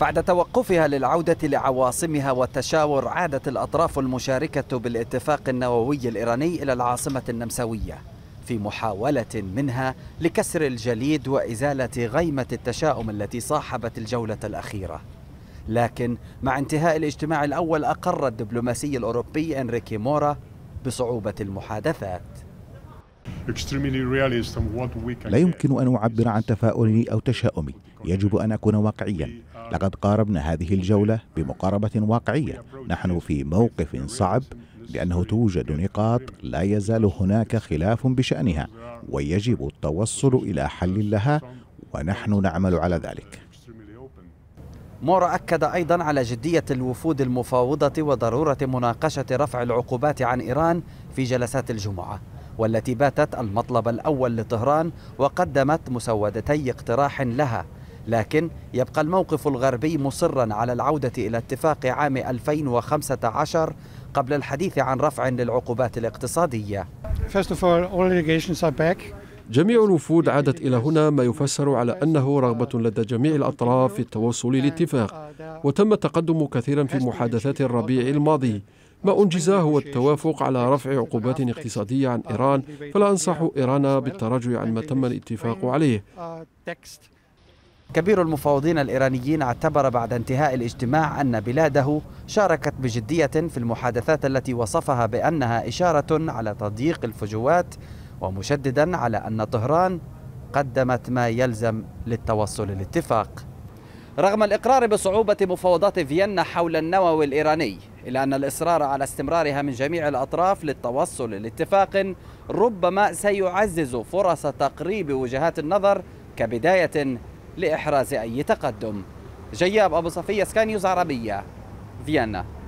بعد توقفها للعودة لعواصمها والتشاور عادت الأطراف المشاركة بالاتفاق النووي الإيراني إلى العاصمة النمساوية في محاولة منها لكسر الجليد وإزالة غيمة التشاؤم التي صاحبت الجولة الأخيرة لكن مع انتهاء الاجتماع الأول أقر الدبلوماسي الأوروبي إنريكي مورا بصعوبة المحادثات لا يمكن أن أعبر عن تفاؤلي أو تشاؤمي يجب أن أكون واقعيا لقد قاربنا هذه الجولة بمقاربة واقعية نحن في موقف صعب لأنه توجد نقاط لا يزال هناك خلاف بشأنها ويجب التوصل إلى حل لها ونحن نعمل على ذلك مورا أكد أيضا على جدية الوفود المفاوضة وضرورة مناقشة رفع العقوبات عن إيران في جلسات الجمعة والتي باتت المطلب الأول لطهران وقدمت مسودتي اقتراح لها لكن يبقى الموقف الغربي مصرا على العودة إلى اتفاق عام 2015 قبل الحديث عن رفع للعقوبات الاقتصادية جميع الوفود عادت إلى هنا ما يفسر على أنه رغبة لدى جميع الأطراف في التوصل لاتفاق وتم التقدم كثيرا في محادثات الربيع الماضي ما أنجز هو التوافق على رفع عقوبات اقتصادية عن إيران فلا أنصح إيران بالتراجع عن ما تم الاتفاق عليه uh, كبير المفاوضين الإيرانيين اعتبر بعد انتهاء الاجتماع أن بلاده شاركت بجدية في المحادثات التي وصفها بأنها إشارة على تضييق الفجوات ومشددا على أن طهران قدمت ما يلزم للتوصل للاتفاق رغم الإقرار بصعوبة مفاوضات فيينا حول النووي الإيراني إلا أن الإصرار على استمرارها من جميع الأطراف للتوصل لاتفاق ربما سيعزز فرص تقريب وجهات النظر كبداية لإحراز أي تقدم جياب أبو صفية سكانيوز عربية فيينا